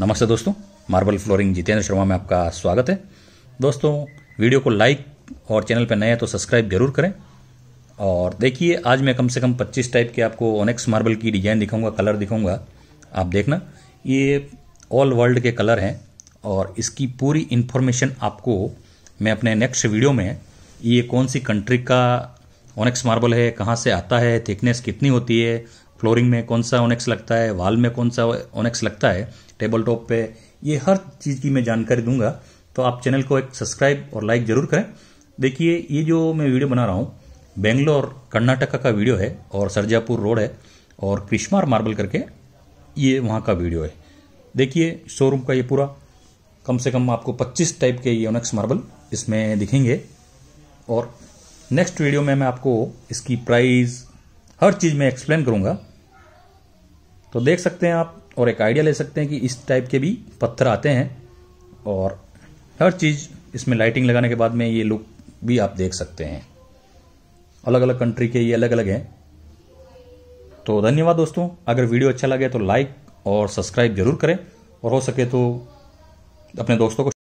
नमस्ते दोस्तों marble flooring Jitendra Sharma में आपका स्वागत है दोस्तों वीडियो को लाइक और चैनल पर नए हैं तो सब्सक्राइब जरूर करें और देखिए आज मैं कम से कम 25 टाइप के आपको ओनेक्स मार्बल की डिज़ाइन दिखाऊंगा कलर दिखाऊंगा आप देखना ये ऑल वर्ल्ड के कलर हैं और इसकी पूरी इन्फॉर्मेशन आपको मैं अपने नेक्स्ट वीडियो में ये कौन सी कंट्री का ओनेक्स मार्बल है कहाँ से आता है थिकनेस कितनी होती है फ्लोरिंग में कौन सा ओनेक्स लगता है वाल में कौन सा ओनेक्स लगता है टेबल टॉप पे ये हर चीज़ की मैं जानकारी दूंगा तो आप चैनल को एक सब्सक्राइब और लाइक ज़रूर करें देखिए ये जो मैं वीडियो बना रहा हूँ बेंगलोर कर्नाटका का वीडियो है और सरजापुर रोड है और क्रिश्मार मार्बल करके ये वहाँ का वीडियो है देखिए शोरूम का ये पूरा कम से कम आपको 25 टाइप के ये ओनेक्स मार्बल इसमें दिखेंगे और नेक्स्ट वीडियो में मैं आपको इसकी प्राइस हर चीज़ में एक्सप्लेन करूँगा तो देख सकते हैं आप और एक आइडिया ले सकते हैं कि इस टाइप के भी पत्थर आते हैं और हर चीज़ इसमें लाइटिंग लगाने के बाद में ये लुक भी आप देख सकते हैं अलग अलग कंट्री के ये अलग अलग हैं तो धन्यवाद दोस्तों अगर वीडियो अच्छा लगे तो लाइक और सब्सक्राइब जरूर करें और हो सके तो अपने दोस्तों को